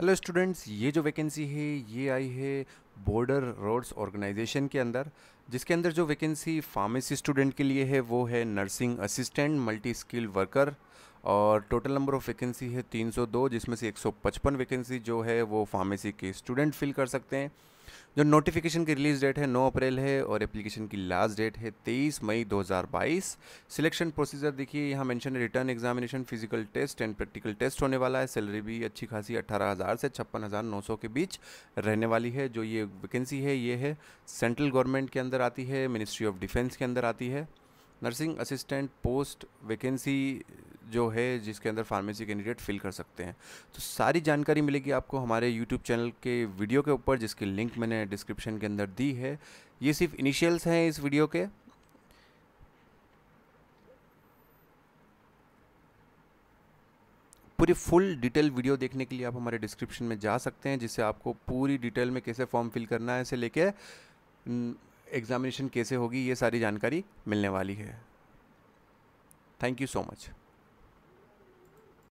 hello students ये जो vacancy है ये आई है बॉर्डर रोड्स ऑर्गेनाइजेशन के अंदर जिसके अंदर जो वैकेंसी फार्मेसी स्टूडेंट के लिए है वो है nursing assistant multi skill worker और टोटल नंबर ऑफ़ वैकेंसी है 302 जिसमें से 155 वैकेंसी जो है वो फार्मेसी के स्टूडेंट फिल कर सकते हैं जो नोटिफिकेशन की रिलीज़ डेट है 9 अप्रैल है और एप्लीकेशन की लास्ट डेट है 23 मई 2022 सिलेक्शन प्रोसीजर देखिए यहाँ मेंशन है written examination physical test and practical test होने वाला है सैलरी भी अच्छी खासी 18,000 से छप्पन के बीच रहने वाली है जो ये वैकेंसी है ये है सेंट्रल गवर्नमेंट के अंदर आती है मिनिस्ट्री ऑफ डिफेंस के अंदर आती है नर्सिंग असिस्टेंट पोस्ट वैकेंसी जो है जिसके अंदर फार्मेसी कैंडिडेट फिल कर सकते हैं तो सारी जानकारी मिलेगी आपको हमारे यूट्यूब चैनल के वीडियो के ऊपर जिसकी लिंक मैंने डिस्क्रिप्शन के अंदर दी है ये सिर्फ इनिशियल्स हैं इस वीडियो के पूरी फुल डिटेल वीडियो देखने के लिए आप हमारे डिस्क्रिप्शन में जा सकते हैं जिससे आपको पूरी डिटेल में कैसे फॉर्म फिल करना है इसे लेके एग्ज़ामिनेशन कैसे होगी ये सारी जानकारी मिलने वाली है थैंक यू सो मच